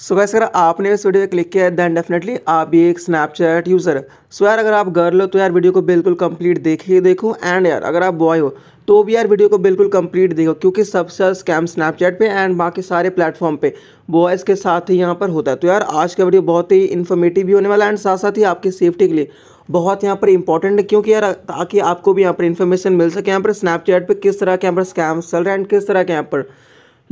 सो so gas अगर आपने इस वीडियो पे क्लिक किया है देन डेफिनेटली आप भी एक स्नैपचैट यूज़र सो यार अगर आप गर्ल हो तो यार वीडियो को बिल्कुल कंप्लीट ही देखो एंड यार अगर आप बॉय हो तो भी यार वीडियो को बिल्कुल कंप्लीट देखो क्योंकि सबसे ज़्यादा स्कैम स्नैपचैट पे एंड बाकी सारे प्लेटफॉर्म पे बॉयज़ के साथ ही यहाँ पर होता है तो यार आज का वीडियो बहुत ही इन्फॉर्मेटिव भी होने वाला है एंड साथ साथ ही आपकी सेफ्टी के लिए बहुत यहाँ पर इंपॉर्टेंट है क्योंकि यार ताकि आपको भी यहाँ पर इन्फॉर्मेशन मिल सके यहाँ पर स्नैपचैट पर किस तरह के यहाँ पर स्कैम्स चल रहे हैं एंड किस तरह के यहाँ पर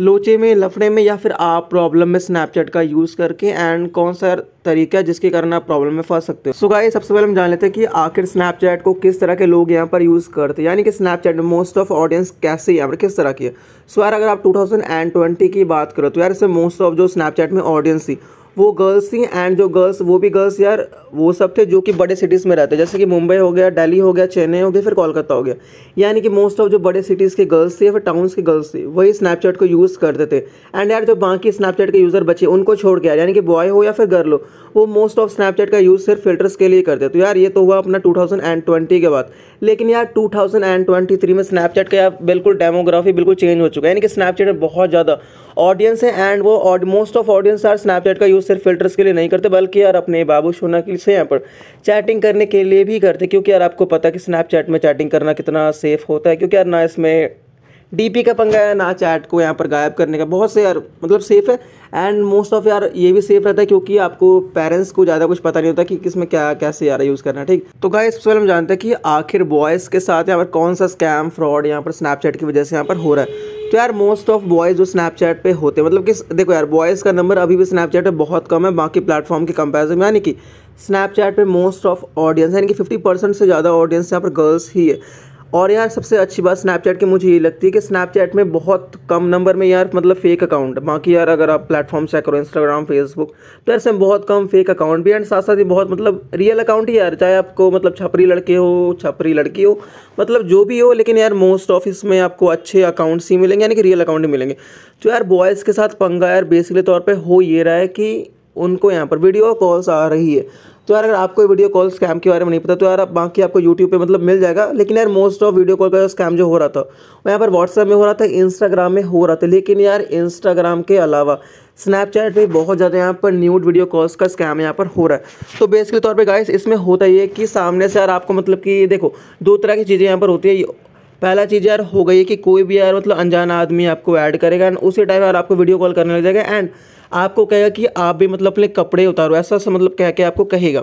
लोचे में लफड़े में या फिर आप प्रॉब्लम में स्नैपचैट का यूज़ करके एंड कौन सा तरीका है जिसके कारण आप प्रॉब्लम में फंस सकते हो सो गाइस सबसे पहले हम जान लेते हैं कि आखिर स्नैपचैट को किस तरह के लोग यहाँ पर यूज़ करते हैं यानी कि स्नैपचैट में मोस्ट ऑफ ऑडियंस कैसे यहाँ पर किस तरह की है सो so यार अगर आप ट्वेंटी की बात करो तो यार इसमें मोस्ट ऑफ जो स्नैपचैट में ऑडियंस थी वो गर्ल्स थी एंड जो गर्ल्स वो भी गर्ल्स यार वो सब थे जो कि बड़े सिटीज़ में रहते जैसे कि मुंबई हो गया दिल्ली हो गया चेन्नई हो गया फिर कोलकाता हो गया यानी कि मोस्ट ऑफ जो बड़े सिटीज़ के गर्ल्स थे या फिर टाउन्स के गर्ल्स थे वही स्नैपचैट को यूज़ करते थे एंड यार जो बाकी स्नैपचैट के यूज़र बचे उनको छोड़ के यानी कि बॉय हो या फिर गर्ल हो वो मोस्ट ऑफ स्नैपचैट का यूज़ सिर्फ फिल्टर्स के लिए करते तो यार ये तो हुआ अपना 2020 के बाद लेकिन यार 2023 में स्नैपचैट का यार बिल्कुल डेमोग्राफी बिल्कुल चेंज हो चुका है यानी कि स्नैपचैट में बहुत ज़्यादा ऑडियंस है एंड वो मोस्ट ऑफ ऑडियंस यार स्नैपचैट का यूज़ सिर्फ फिल्टर्स के लिए नहीं करते बल्कि यार अपने बाबू शोना के लिए यहाँ पर चैटिंग करने के लिए भी करते क्योंकि यार आपको पता कि स्नैपचैट में चैटिंग करना कितना सेफ होता है क्योंकि यार ना इसमें डीपी का पंगा है ना चैट को यहाँ पर गायब करने का बहुत से यार मतलब सेफ़ है एंड मोस्ट ऑफ यार ये भी सेफ रहता है क्योंकि आपको पेरेंट्स को ज़्यादा कुछ पता नहीं होता कि किस में क्या कैसे यार यूज़ करना है ठीक तो गाय इस हम जानते हैं कि आखिर बॉयज़ के साथ यहाँ पर कौन सा स्कैम फ्रॉड यहाँ पर स्नैपचैट की वजह से यहाँ पर हो रहा है तो यार मोस्ट ऑफ बॉयज़ जो स्नैपचैट पे होते हैं मतलब कि देखो यार बॉयज़ का नंबर अभी भी स्नैपचैट पे बहुत कम है बाकी प्लेटफॉर्म के कंपेरिजन में यानी कि स्नैपचैट पे मोस्ट ऑफ ऑडियंस यानी कि 50 परसेंट से ज़्यादा ऑडियंस यहाँ पर गर्ल्स ही है और यार सबसे अच्छी बात स्नैपचैट की मुझे ये लगती है कि स्नैपचैट में बहुत कम नंबर में यार मतलब फेक अकाउंट बाकी यार अगर आप प्लेटफॉर्म चेक करो इंस्टाग्राम फेसबुक तो ऐसे में बहुत कम फेक अकाउंट भी एंड साथ साथ ही बहुत मतलब रियल अकाउंट ही यार चाहे आपको मतलब छपरी लड़के हो छपरी लड़की हो मतलब जो भी हो लेकिन यार मोस्ट ऑफ इसमें आपको अच्छे अकाउंट्स ही मिलेंगे यानी कि रियल अकाउंट ही मिलेंगे तो यार बॉयज़ के साथ पंगा यार बेसिकली तौर पर हो ये रहा है कि उनको यहाँ पर वीडियो कॉल्स आ रही है तो यार अगर आपको वीडियो कॉल स्कैम के बारे में नहीं पता तो यार बाकी आपको यूट्यूब पे मतलब मिल जाएगा लेकिन यार मोस्ट ऑफ वीडियो कॉल का स्कैम जो हो रहा था वो यहाँ पर व्हाट्सएप में हो रहा था इंस्टाग्राम में हो रहा था लेकिन यार इंस्टाग्राम के अलावा स्नैपचैट पे बहुत ज़्यादा यहाँ पर न्यूड वीडियो कॉल्स का स्कैम यहाँ पर हो रहा है तो बेसिकली तौर पे गाइस इसमें होता ही है कि सामने से यार आपको मतलब कि देखो दो तरह की चीज़ें यहाँ पर होती है पहला चीज़ यार हो गई है कि कोई भी यार मतलब अनजान आदमी आपको ऐड करेगा एंड उसी टाइम यार आपको वीडियो कॉल करने लग जाएगा एंड आपको कहेगा कि आप भी मतलब अपने कपड़े उतारो ऐसा मतलब कह के आपको कहेगा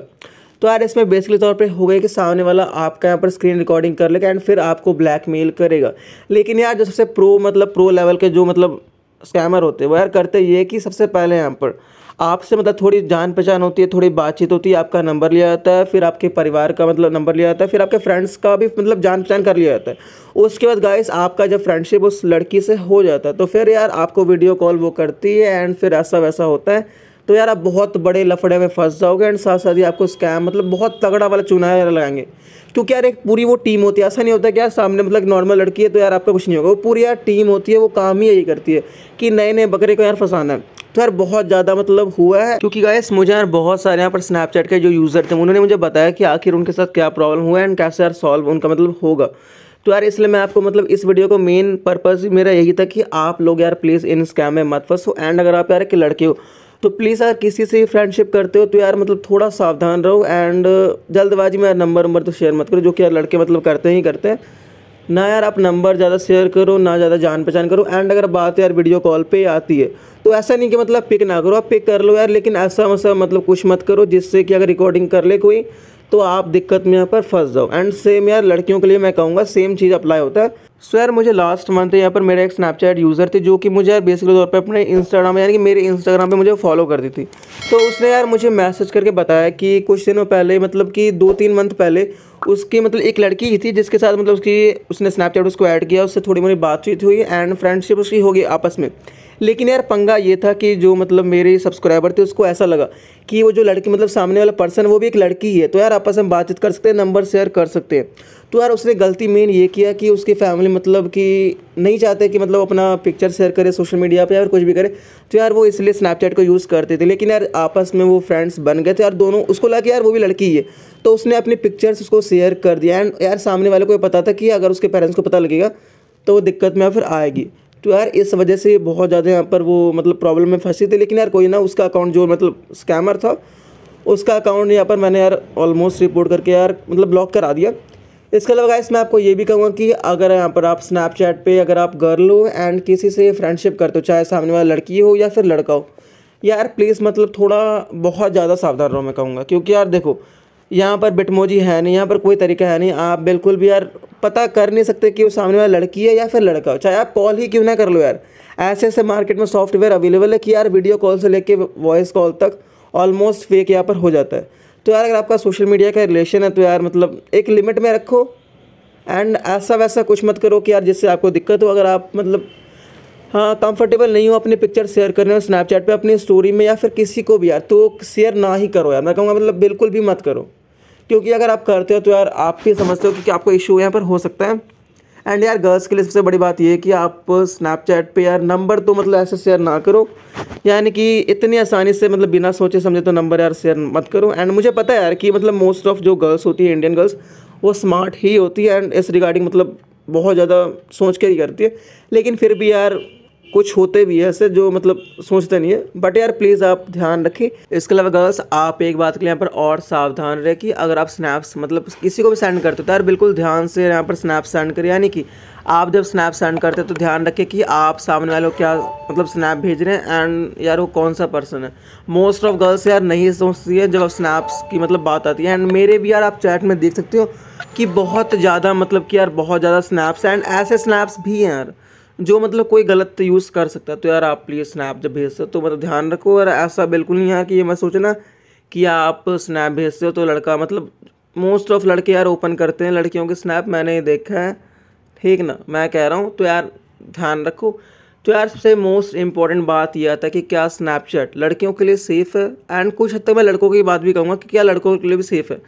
तो यार इसमें बेसिकली तौर पे हो गया कि सामने वाला आपका यहाँ पर स्क्रीन रिकॉर्डिंग कर लेगा एंड फिर आपको ब्लैकमेल करेगा लेकिन यार जो सबसे प्रो मतलब प्रो लेवल के जो मतलब स्कैमर होते हैं वो यार करते ये कि सबसे पहले यहाँ पर आपसे मतलब थोड़ी जान पहचान होती है थोड़ी बातचीत होती है आपका नंबर लिया जाता है फिर आपके परिवार का मतलब नंबर लिया जाता है फिर आपके फ्रेंड्स का भी मतलब जान पहचान कर लिया जाता है उसके बाद गाइस आपका जब फ्रेंडशिप उस लड़की से हो जाता है तो फिर यार आपको वीडियो कॉल वो करती है एंड फिर ऐसा वैसा होता है तो यार आप बहुत बड़े लफड़े में फंस जाओगे एंड साथ साथ ही आपको स्कैम मतलब बहुत तगड़ा वाला चुनाव लगाएंगे क्योंकि यार एक पूरी वो टीम होती है ऐसा नहीं होता कि यार सामने मतलब नॉर्मल लड़की है तो यार आपका कुछ नहीं होगा वो पूरी यार टीम होती है वो काम ही यही करती है कि नए नए बकरे को यार फंसाना है तो यार बहुत ज़्यादा मतलब हुआ है क्योंकि गायस मुझे यार बहुत सारे यहाँ पर स्नैपचैट के जो यूज़र थे उन्होंने मुझे बताया कि आखिर उनके साथ क्या प्रॉब्लम हुआ है एंड कैसे यार सॉल्व उनका मतलब होगा तो यार इसलिए मैं आपको मतलब इस वीडियो को मेन पर्पज़ मेरा यही था कि आप लोग यार प्लीज़ इन स्कैम में मत फंसो एंड अगर आप यार एक लड़के हो तो प्लीज़ यार किसी से फ्रेंडशिप करते हो तो यार मतलब थोड़ा सावधान रहो एंड जल्दबाजी में यार नंबर नंबर तो शेयर मत करो जो कि यार लड़के मतलब करते ही करते हैं ना यार आप नंबर ज़्यादा शेयर करो ना ज़्यादा जान पहचान करो एंड अगर बात यार वीडियो कॉल पे आती है तो ऐसा नहीं कि मतलब पिक ना करो आप पिक कर लो यार लेकिन ऐसा वैसा मतलब कुछ मत करो जिससे कि अगर रिकॉर्डिंग कर ले कोई तो आप दिक्कत में यहाँ पर फंस जाओ एंड सेम यार लड़कियों के लिए मैं कहूँगा सेम चीज़ अप्लाई होता है सो यार मुझे लास्ट मंथ यहाँ पर मेरे एक स्नैपचैट यूज़र थे जो कि मुझे यार बेसिकली तौर पर अपने इंस्टाग्राम यानी कि मेरे इंस्टाग्राम पे मुझे फॉलो करती थी तो उसने यार मुझे मैसेज करके बताया कि कुछ दिनों पहले मतलब कि दो तीन मंथ पहले उसकी मतलब एक लड़की ही थी जिसके साथ मतलब उसकी उसने स्नैपचैट उसको ऐड किया उससे थोड़ी मोड़ी बातचीत हुई एंड फ्रेंडशिप उसकी होगी आपस में लेकिन यार पंगा ये था कि जो मतलब मेरे सब्सक्राइबर थे उसको ऐसा लगा कि वो जो लड़की मतलब सामने वाला पर्सन वो भी एक लड़की ही है तो यार आपस में बातचीत कर सकते हैं नंबर शेयर कर सकते हैं तो यार उसने गलती मेन ये किया कि उसकी फैमिली मतलब कि नहीं चाहते कि मतलब अपना पिक्चर शेयर करे सोशल मीडिया पे या कुछ भी करे तो यार वो इसलिए स्नैपचैट को यूज़ करते थे लेकिन यार आपस में वो फ्रेंड्स बन गए थे तो यार दोनों उसको लगा कि यार वो भी लड़की है तो उसने अपनी पिक्चर्स उसको शेयर कर दिया एंड यार सामने वाले को ये पता था कि अगर उसके पेरेंट्स को पता लगेगा तो वो दिक्कत में फिर आएगी तो यार इस वजह से बहुत ज़्यादा यहाँ पर वो मतलब प्रॉब्लम में फंसी थी लेकिन यार कोई ना उसका अकाउंट जो मतलब स्कैमर था उसका अकाउंट यहाँ पर मैंने यार ऑलमोस्ट रिपोर्ट करके यार मतलब ब्लॉक करा दिया इसके अलावा गाइस मैं आपको ये भी कहूँगा कि अगर यहाँ पर आप स्नैपचैट पे अगर आप गर्ल हो एंड किसी से फ्रेंडशिप करते हो चाहे सामने वाला लड़की हो या फिर लड़का हो यार प्लीज़ मतलब थोड़ा बहुत ज़्यादा सावधान रहो मैं कहूँगा क्योंकि यार देखो यहाँ पर बिटमोजी है नहीं यहाँ पर कोई तरीका है नहीं आप बिल्कुल भी यार पता कर नहीं सकते कि वो सामने वाला लड़की है या फिर लड़का हो चाहे आप कॉल ही क्यों ना कर लो यार ऐसे ऐसे मार्केट में सॉफ्टवेयर अवेलेबल है कि यार वीडियो कॉल से लेके वॉइस कॉल तक ऑलमोस्ट फेक यहाँ पर हो जाता है तो यार अगर आपका सोशल मीडिया का रिलेशन है तो यार मतलब एक लिमिट में रखो एंड ऐसा वैसा कुछ मत करो कि यार जिससे आपको दिक्कत हो अगर आप मतलब हाँ कंफर्टेबल नहीं हो अपनी पिक्चर शेयर करने में स्नैपचैट पे अपनी स्टोरी में या फिर किसी को भी यार तो शेयर ना ही करो यार मैं कहूँगा मतलब बिल्कुल भी मत करो क्योंकि अगर आप करते हो तो यार आप भी समझते हो कि, कि आपको इशू यहाँ पर हो सकता है एंड यार गर्ल्स के लिए सबसे बड़ी बात ये है कि आप स्नैपचैट पे यार नंबर तो मतलब ऐसे शेयर ना करो यानी कि इतनी आसानी से मतलब बिना सोचे समझे तो नंबर यार शेयर मत करो एंड मुझे पता है यार कि मतलब मोस्ट ऑफ जो गर्ल्स होती है इंडियन गर्ल्स वो स्मार्ट ही होती है एंड इस रिगार्डिंग मतलब बहुत ज़्यादा सोच कर ही करती है लेकिन फिर भी यार कुछ होते भी है ऐसे जो मतलब सोचते नहीं है बट यार प्लीज़ आप ध्यान रखें इसके अलावा गर्ल्स आप एक बात के लिए यहाँ पर और सावधान रहे कि अगर आप स्नैप्स मतलब किसी को भी सेंड करते हो तो यार बिल्कुल ध्यान से यहाँ पर स्नैप सेंड करें यानी कि आप जब स्नैप सेंड करते हो तो ध्यान रखें कि आप सामने वाले क्या मतलब स्नैप भेज रहे हैं एंड यार वो कौन सा पर्सन है मोस्ट ऑफ गर्ल्स यार नहीं सोचती है जब आप स्नैप्स की मतलब बात आती है एंड मेरे भी यार आप चैट में देख सकते हो कि बहुत ज़्यादा मतलब कि यार बहुत ज़्यादा स्नैप्स एंड ऐसे स्नैप्स भी हैं यार जो मतलब कोई गलत यूज़ कर सकता है तो यार आप प्लीज़ स्नैप जब भेजते हो तो मतलब ध्यान रखो और ऐसा बिल्कुल नहीं है कि ये मैं सोचना कि आप स्नैप भेजते हो तो लड़का मतलब मोस्ट ऑफ लड़के यार ओपन करते हैं लड़कियों के स्नैप मैंने देखा है ठीक ना मैं कह रहा हूँ तो यार ध्यान रखो तो यार सबसे मोस्ट इंपॉर्टेंट बात यह आता है कि क्या स्नैपचैट लड़कियों के लिए सेफ़ है एंड कुछ हद तक मैं लड़कों की बात भी कहूँगा कि क्या लड़कों के लिए भी सेफ़ है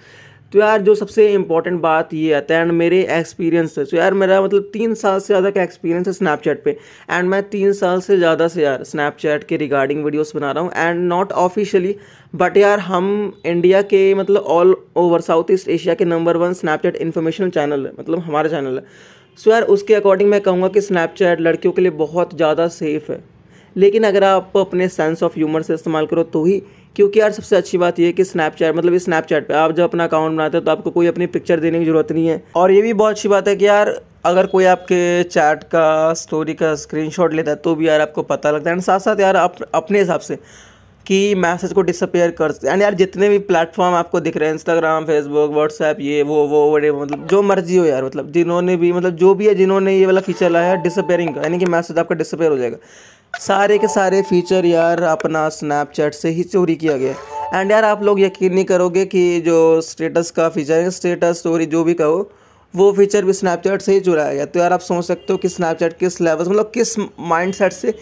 तो यार जो सबसे इम्पॉर्टेंट बात ये आता है एंड मेरे एक्सपीरियंस है तो यार मेरा मतलब तीन साल से ज़्यादा का एक्सपीरियंस है स्नैपचैट पे एंड मैं तीन साल से ज़्यादा से यार स्नैपचैट के रिगार्डिंग वीडियोस बना रहा हूँ एंड नॉट ऑफिशियली बट यार हम इंडिया के मतलब all over South East Asia के number one Snapchat information channel है मतलब हमारा चैनल है सो so यार उसके अकॉर्डिंग मैं कहूँगा कि स्नैपचैट लड़कियों के लिए बहुत ज़्यादा सेफ़ है लेकिन अगर आप अपने सेंस ऑफ ह्यूमर से इस्तेमाल करो तो ही क्योंकि यार सबसे अच्छी बात यह कि स्नैपचैट मतलब स्नैपचैट पर आप जब अपना अकाउंट बनाते हो तो आपको कोई अपनी पिक्चर देने की ज़रूरत नहीं है और ये भी बहुत अच्छी बात है कि यार अगर कोई आपके चैट का स्टोरी का स्क्रीनशॉट लेता है तो भी यार आपको पता लगता है एंड साथ साथ यार आप अपने हिसाब से कि मैसेज को डिसअपेयर कर सकते एंड यार जितने भी प्लेटफॉर्म आपको दिख रहे हैं इंस्टाग्राम फेसबुक व्हाट्सएप ये वो वो वड़े मतलब जो मर्जी हो यार मतलब जिन्होंने भी मतलब जो भी है जिन्होंने ये वाला फीचर लाया है डिसअपेयरिंग का यानी कि मैसेज आपका डिसअपेयर हो जाएगा सारे के सारे फीचर यार अपना स्नैपचैट से ही चोरी किया गया एंड यार आप लोग यकीन नहीं करोगे कि जो स्टेटस का फीचर है स्टेटस स्टोरी जो भी कहो वो फीचर भी स्नैपचैट से ही चुराया गया तो यार आप सोच सकते हो कि स्नैपचैट किस लेवल मतलब किस माइंडसेट से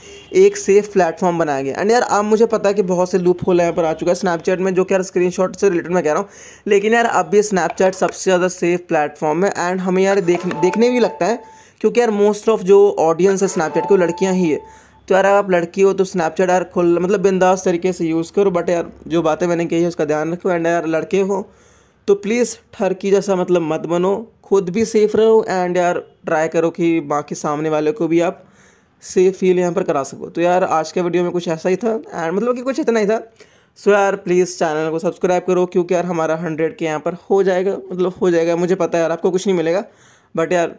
एक सेफ प्लेटफॉर्म बनाया गया एंड यार आप मुझे पता है कि बहुत से लूप होल यहाँ पर आ चुका है स्नैपचैट में जो कि यार शॉट से रिलेटेड मैं कह रहा हूँ लेकिन यार अब भी स्नैपचैट सबसे ज़्यादा सेफ प्लेटफॉर्म है एंड हमें यार देख देखने भी लगता है क्योंकि यार मोस्ट ऑफ जो ऑडियंस है स्नैपचैट की वो लड़कियाँ ही है तो यार आप लड़की हो तो स्नैपचैट यार खुल मतलब बिंदास तरीके से यूज़ करो बट यार जो बातें मैंने कही है उसका ध्यान रखो एंड यार लड़के हो तो प्लीज़ ठरकी जैसा मतलब मत बनो खुद भी सेफ़ रहो एंड यार ट्राई करो कि बाकी सामने वाले को भी आप सेफ फील यहाँ पर करा सको तो यार आज के वीडियो में कुछ ऐसा ही था एंड मतलब कि कुछ इतना ही था सो so यार प्लीज़ चैनल को सब्सक्राइब करो क्योंकि यार हमारा हंड्रेड के यहाँ पर हो जाएगा मतलब हो जाएगा मुझे पता है यार आपको कुछ नहीं मिलेगा बट यार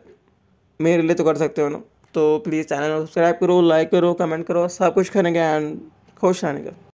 मेरे लिए तो कर सकते हो ना तो प्लीज़ चैनल को सब्सक्राइब करो लाइक करो कमेंट करो सब कुछ करेंगे एंड खुश रहने का